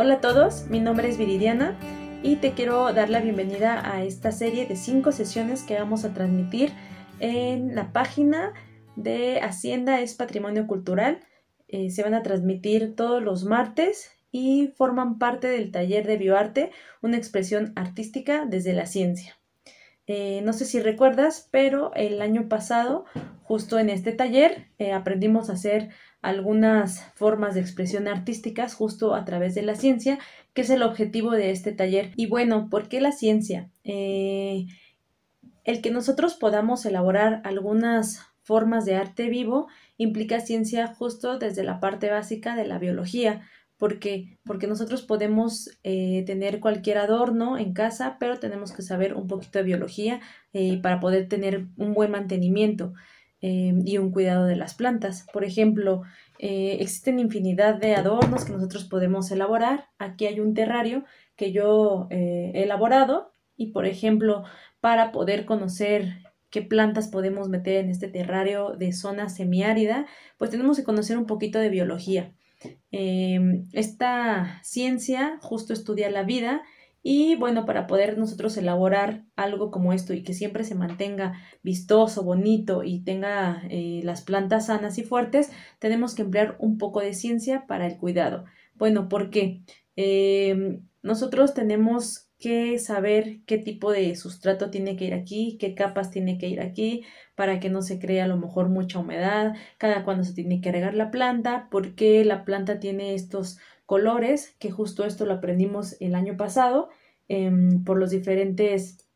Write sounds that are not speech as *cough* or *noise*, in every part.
Hola a todos, mi nombre es Viridiana y te quiero dar la bienvenida a esta serie de cinco sesiones que vamos a transmitir en la página de Hacienda es Patrimonio Cultural. Eh, se van a transmitir todos los martes y forman parte del taller de bioarte, una expresión artística desde la ciencia. Eh, no sé si recuerdas, pero el año pasado, justo en este taller, eh, aprendimos a hacer algunas formas de expresión artísticas justo a través de la ciencia, que es el objetivo de este taller. Y bueno, ¿por qué la ciencia? Eh, el que nosotros podamos elaborar algunas formas de arte vivo implica ciencia justo desde la parte básica de la biología. ¿Por Porque nosotros podemos eh, tener cualquier adorno en casa, pero tenemos que saber un poquito de biología eh, para poder tener un buen mantenimiento. Em, y un cuidado de las plantas. Por ejemplo, eh, existen infinidad de adornos que nosotros podemos elaborar. Aquí hay un terrario que yo eh, he elaborado y, por ejemplo, para poder conocer qué plantas podemos meter en este terrario de zona semiárida, pues tenemos que conocer un poquito de biología. Em, esta ciencia justo estudia la vida y bueno, para poder nosotros elaborar algo como esto y que siempre se mantenga vistoso, bonito y tenga eh, las plantas sanas y fuertes, tenemos que emplear un poco de ciencia para el cuidado. Bueno, ¿por qué? Eh, nosotros tenemos que saber qué tipo de sustrato tiene que ir aquí, qué capas tiene que ir aquí, para que no se cree a lo mejor mucha humedad, cada cuando se tiene que regar la planta, porque la planta tiene estos colores, que justo esto lo aprendimos el año pasado em, por los diferentes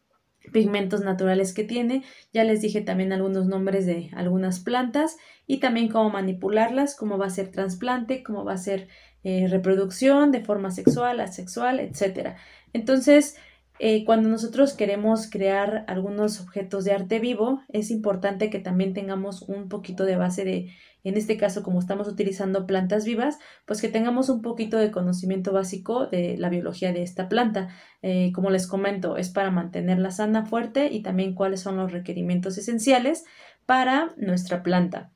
pigmentos naturales que tiene. Ya les dije también algunos nombres de algunas plantas y también cómo manipularlas, cómo va a ser trasplante, cómo va a ser eh, reproducción de forma sexual, asexual, etcétera, Entonces, eh, cuando nosotros queremos crear algunos objetos de arte vivo, es importante que también tengamos un poquito de base de, en este caso como estamos utilizando plantas vivas, pues que tengamos un poquito de conocimiento básico de la biología de esta planta. Eh, como les comento, es para mantenerla sana, fuerte y también cuáles son los requerimientos esenciales para nuestra planta.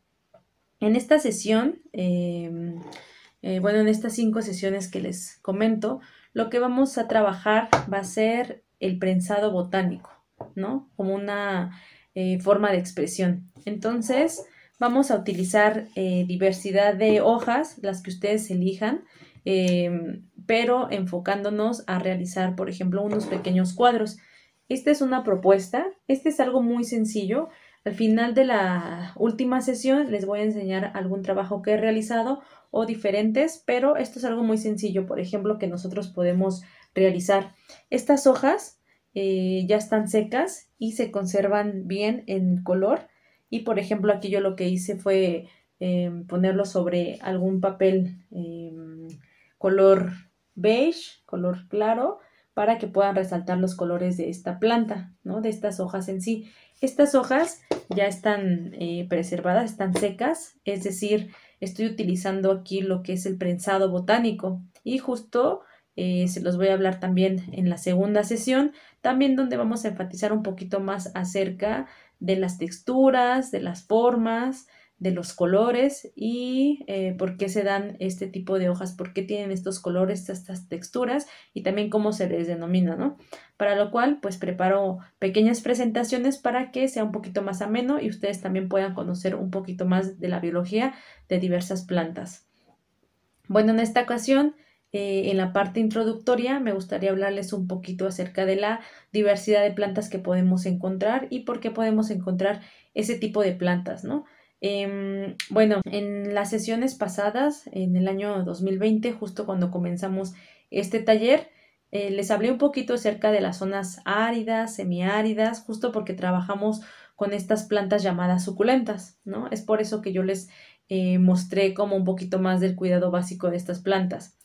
En esta sesión, em, eh, bueno, en estas cinco sesiones que les comento, lo que vamos a trabajar va a ser el prensado botánico, ¿no? Como una eh, forma de expresión. Entonces, vamos a utilizar eh, diversidad de hojas, las que ustedes elijan, em, pero enfocándonos a realizar, por ejemplo, unos pequeños cuadros. Esta es una propuesta, este es algo muy sencillo, al final de la última sesión les voy a enseñar algún trabajo que he realizado o diferentes, pero esto es algo muy sencillo, por ejemplo, que nosotros podemos realizar. Estas hojas eh, ya están secas y se conservan bien en color. Y por ejemplo, aquí yo lo que hice fue em, ponerlo sobre algún papel em, color beige, color claro, para que puedan resaltar los colores de esta planta, ¿no? De estas hojas en sí. Estas hojas ya están eh, preservadas, están secas, es decir, estoy utilizando aquí lo que es el prensado botánico y justo eh, se los voy a hablar también en la segunda sesión, también donde vamos a enfatizar un poquito más acerca de las texturas, de las formas, de los colores y eh, por qué se dan este tipo de hojas, por qué tienen estos colores, estas texturas y también cómo se les denomina, ¿no? Para lo cual, pues preparo pequeñas presentaciones para que sea un poquito más ameno y ustedes también puedan conocer un poquito más de la biología de diversas plantas. Bueno, en esta ocasión eh, en la parte introductoria me gustaría hablarles un poquito acerca de la diversidad de plantas que podemos encontrar y por qué podemos encontrar ese tipo de plantas, ¿no? Em, bueno, en las sesiones pasadas, en el año 2020, justo cuando comenzamos este taller, eh, les hablé un poquito acerca de las zonas áridas, semiáridas, justo porque trabajamos con estas plantas llamadas suculentas, ¿no? Es por eso que yo les eh, mostré como un poquito más del cuidado básico de estas plantas.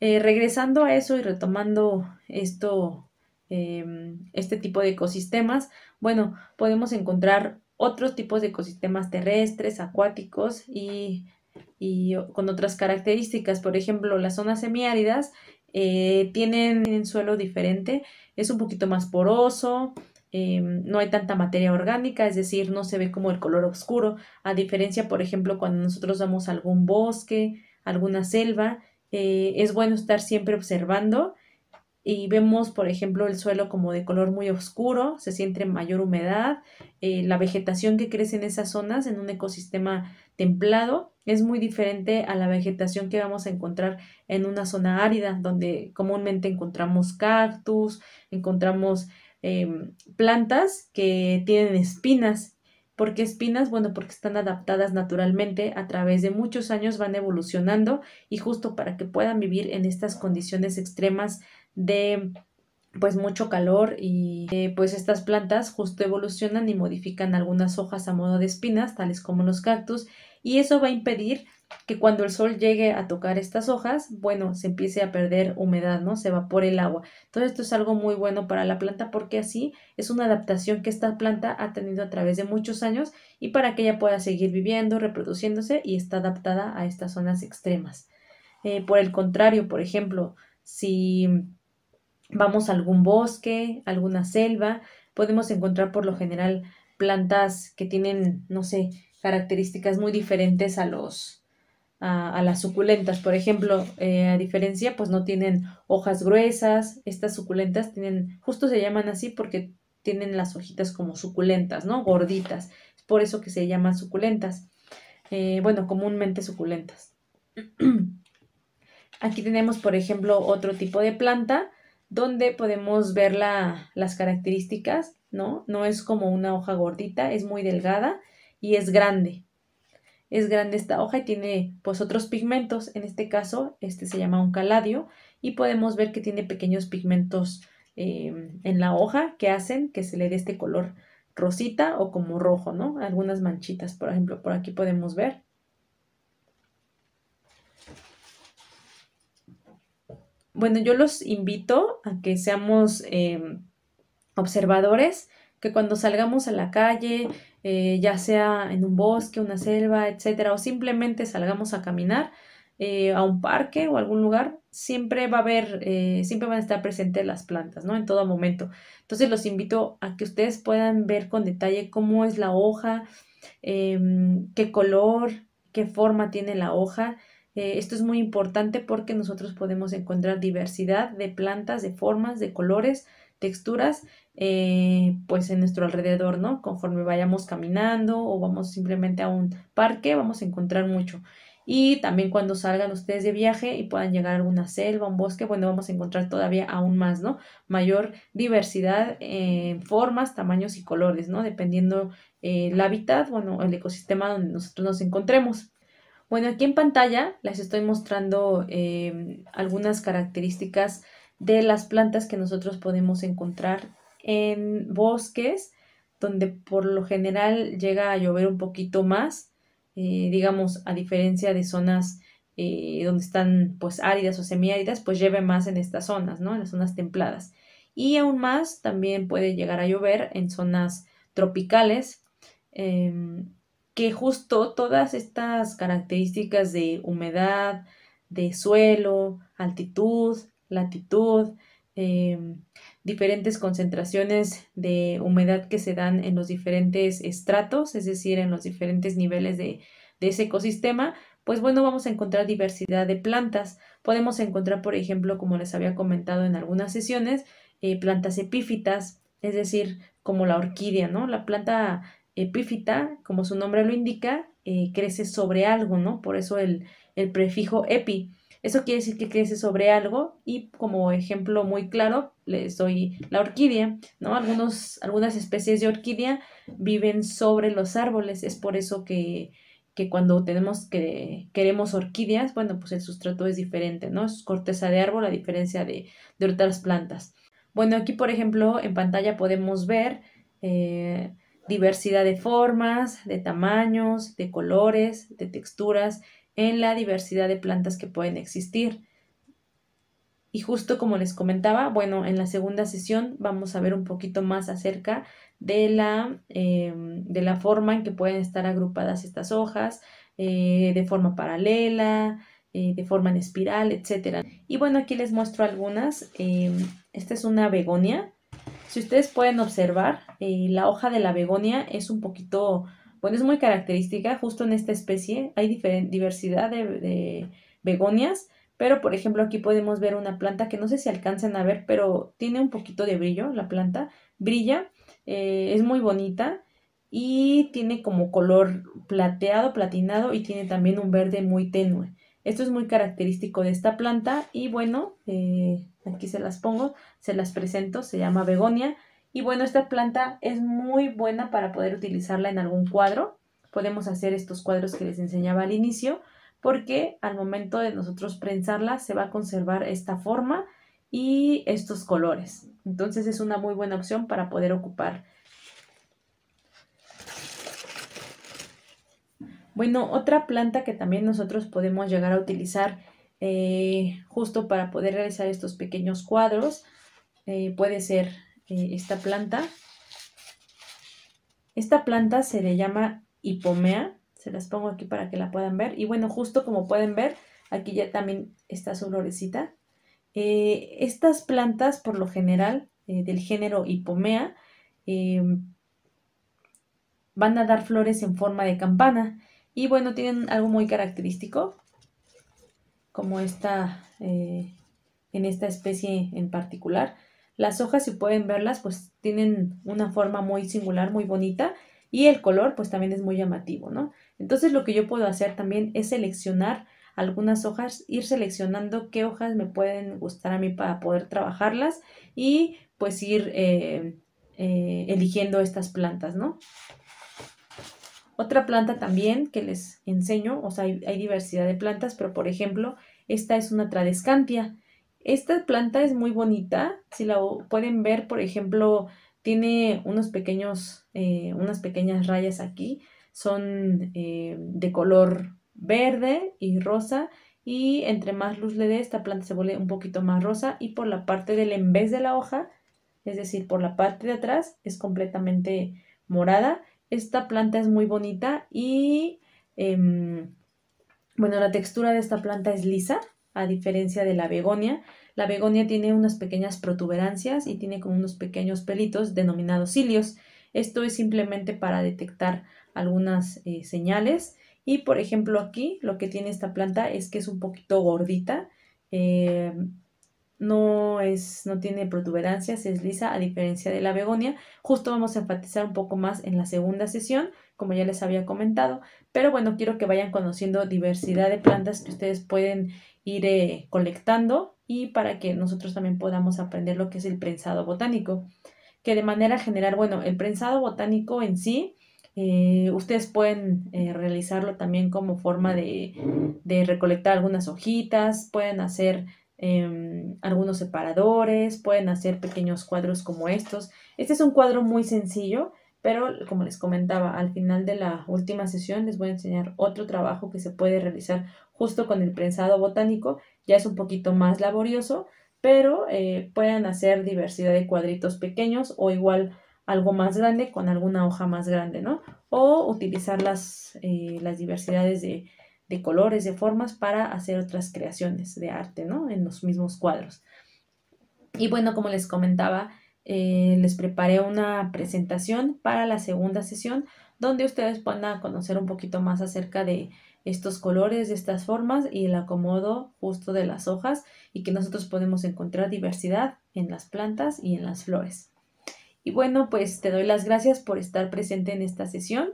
Eh, regresando a eso y retomando esto, em, este tipo de ecosistemas, bueno, podemos encontrar otros tipos de ecosistemas terrestres, acuáticos y, con otras características. Por ejemplo, las zonas semiáridas eh, tienen, suelo diferente, es un poquito más poroso, eh, no hay tanta materia orgánica, es decir, no se ve como el color oscuro, a diferencia, por ejemplo, cuando nosotros vamos a algún bosque, alguna selva, eh, es bueno estar siempre observando y vemos, por ejemplo, el suelo como de color muy oscuro, se siente mayor humedad, eh, la vegetación que crece en esas zonas, en un ecosistema templado, es muy diferente a la vegetación que vamos a encontrar en una zona árida, donde comúnmente encontramos cactus, encontramos em, plantas que tienen espinas. ¿Por qué espinas? Bueno, porque están adaptadas naturalmente, a través de muchos años van evolucionando y justo para que puedan vivir en estas condiciones extremas de pues mucho calor y pues estas plantas justo evolucionan y modifican algunas hojas a modo de espinas, tales como los cactus, y eso va a impedir que cuando el sol llegue a tocar estas hojas, bueno, se empiece a perder humedad, ¿no? Se evapore el agua. Todo esto es algo muy bueno para la planta porque así es una adaptación que esta planta ha tenido a través de muchos años y para que ella pueda seguir viviendo, reproduciéndose y está adaptada a estas zonas extremas. Eh, por el contrario, por ejemplo, si vamos a algún bosque, alguna selva, podemos encontrar por lo general plantas que tienen, no sé, características muy diferentes a los a, las suculentas. Por ejemplo, eh, a diferencia, pues no tienen hojas gruesas. Estas suculentas tienen, justo se llaman así porque tienen las hojitas como suculentas, ¿no? Gorditas. Es por eso que se llaman suculentas. Eh, bueno, comúnmente suculentas. *clears throat* Aquí tenemos, por ejemplo, otro tipo de planta donde podemos ver las características, ¿no? No es como una hoja gordita, es muy delgada y es grande. Es grande esta hoja y tiene pues otros pigmentos, en este caso este se llama un caladio y podemos ver que tiene pequeños pigmentos em, en la hoja que hacen que se le dé este color rosita o como rojo, ¿no? Algunas manchitas, por ejemplo, por aquí podemos ver bueno, yo los invito a que seamos em, observadores, que cuando salgamos a la calle, eh, ya sea en un bosque, una selva, etcétera, o simplemente salgamos a caminar eh, a un parque o algún lugar, siempre va a haber, eh, siempre van a estar presentes las plantas, ¿no? En todo momento. Entonces los invito a que ustedes puedan ver con detalle cómo es la hoja, em, qué color, qué forma tiene la hoja eh, esto es muy importante porque nosotros podemos encontrar diversidad de plantas, de formas, de colores, texturas, eh, pues en nuestro alrededor, ¿no? Conforme vayamos caminando o vamos simplemente a un parque, vamos a encontrar mucho. Y también cuando salgan ustedes de viaje y puedan llegar a alguna selva, un bosque, bueno, vamos a encontrar todavía aún más, ¿no? Mayor diversidad en formas, tamaños y colores, ¿no? Dependiendo eh, el hábitat, bueno, el ecosistema donde nosotros nos encontremos. Bueno, aquí en pantalla les estoy mostrando eh, algunas características de las plantas que nosotros podemos encontrar en bosques donde por lo general llega a llover un poquito más, eh, digamos, a diferencia de zonas eh, donde están pues áridas o semiáridas, pues llueve más en estas zonas, ¿no? En las zonas templadas. Y aún más también puede llegar a llover en zonas tropicales, em, que justo todas estas características de humedad, de suelo, altitud, latitud, em, diferentes concentraciones de humedad que se dan en los diferentes estratos, es decir, en los diferentes niveles de, ese ecosistema, pues bueno, vamos a encontrar diversidad de plantas. Podemos encontrar, por ejemplo, como les había comentado en algunas sesiones, eh, plantas epífitas, es decir, como la orquídea, ¿no? La planta epífita, como su nombre lo indica, eh, crece sobre algo, ¿no? Por eso el, prefijo epi. Eso quiere decir que crece sobre algo y como ejemplo muy claro les doy la orquídea, ¿no? Algunos, algunas especies de orquídea viven sobre los árboles, es por eso que, cuando tenemos que queremos orquídeas, bueno, pues el sustrato es diferente, ¿no? Es corteza de árbol a diferencia de, otras plantas. Bueno, aquí por ejemplo en pantalla podemos ver eh, diversidad de formas, de tamaños, de colores, de texturas, en la diversidad de plantas que pueden existir. Y justo como les comentaba, bueno, en la segunda sesión vamos a ver un poquito más acerca de la, em, de la forma en que pueden estar agrupadas estas hojas, eh, de forma paralela, eh, de forma en espiral, etc. Y bueno, aquí les muestro algunas. Em, esta es una begonia si ustedes pueden observar, eh, la hoja de la begonia es un poquito, bueno, es muy característica justo en esta especie. Hay diversidad de, begonias, pero por ejemplo aquí podemos ver una planta que no sé si alcanzan a ver, pero tiene un poquito de brillo la planta, brilla, eh, es muy bonita y tiene como color plateado, platinado y tiene también un verde muy tenue. Esto es muy característico de esta planta y bueno, eh, Aquí se las pongo, se las presento, se llama begonia. Y bueno, esta planta es muy buena para poder utilizarla en algún cuadro. Podemos hacer estos cuadros que les enseñaba al inicio, porque al momento de nosotros prensarla se va a conservar esta forma y estos colores. Entonces es una muy buena opción para poder ocupar. Bueno, otra planta que también nosotros podemos llegar a utilizar eh, justo para poder realizar estos pequeños cuadros. Eh, puede ser eh, esta planta. Esta planta se le llama hipomea. Se las pongo aquí para que la puedan ver. Y bueno, justo como pueden ver, aquí ya también está su florecita. estas plantas, por lo general, del género hipomea, van a dar flores en forma de campana. Y bueno, tienen algo muy característico como esta, eh, en esta especie en particular. Las hojas, si pueden verlas, pues tienen una forma muy singular, muy bonita y el color pues también es muy llamativo, ¿no? Entonces lo que yo puedo hacer también es seleccionar algunas hojas, ir seleccionando qué hojas me pueden gustar a mí para poder trabajarlas y pues ir eh, eh, eligiendo estas plantas, ¿no? Otra planta también que les enseño, o sea, hay, diversidad de plantas, pero por ejemplo, esta es una tradescantia. Esta planta es muy bonita, si la pueden ver, por ejemplo, tiene unos pequeños, eh, unas pequeñas rayas aquí, son eh, de color verde y rosa y entre más luz le dé esta planta se vuelve un poquito más rosa y por la parte del en vez de la hoja, es decir, por la parte de atrás es completamente morada esta planta es muy bonita y em, bueno, la textura de esta planta es lisa, a diferencia de la begonia. La begonia tiene unas pequeñas protuberancias y tiene como unos pequeños pelitos denominados cilios. Esto es simplemente para detectar algunas eh, señales. Y por ejemplo aquí lo que tiene esta planta es que es un poquito gordita. Em, no es no tiene protuberancias, es lisa a diferencia de la begonia. Justo vamos a enfatizar un poco más en la segunda sesión, como ya les había comentado, pero bueno, quiero que vayan conociendo diversidad de plantas que ustedes pueden ir eh, colectando y para que nosotros también podamos aprender lo que es el prensado botánico, que de manera general, bueno, el prensado botánico en sí eh, ustedes pueden eh, realizarlo también como forma de, de recolectar algunas hojitas, pueden hacer Em, algunos separadores, pueden hacer pequeños cuadros como estos. Este es un cuadro muy sencillo, pero como les comentaba, al final de la última sesión les voy a enseñar otro trabajo que se puede realizar justo con el prensado botánico. Ya es un poquito más laborioso, pero eh, pueden hacer diversidad de cuadritos pequeños o igual algo más grande con alguna hoja más grande, ¿no? O utilizar las, eh, las diversidades de, de colores, de formas para hacer otras creaciones de arte, ¿no? En los mismos cuadros. Y bueno, como les comentaba, eh, les preparé una presentación para la segunda sesión donde ustedes puedan conocer un poquito más acerca de estos colores, de estas formas y el acomodo justo de las hojas y que nosotros podemos encontrar diversidad en las plantas y en las flores. Y bueno, pues te doy las gracias por estar presente en esta sesión.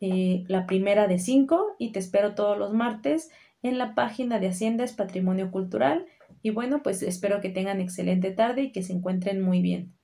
Eh, la primera de cinco y te espero todos los martes en la página de Haciendas Patrimonio Cultural. Y bueno, pues espero que tengan excelente tarde y que se encuentren muy bien.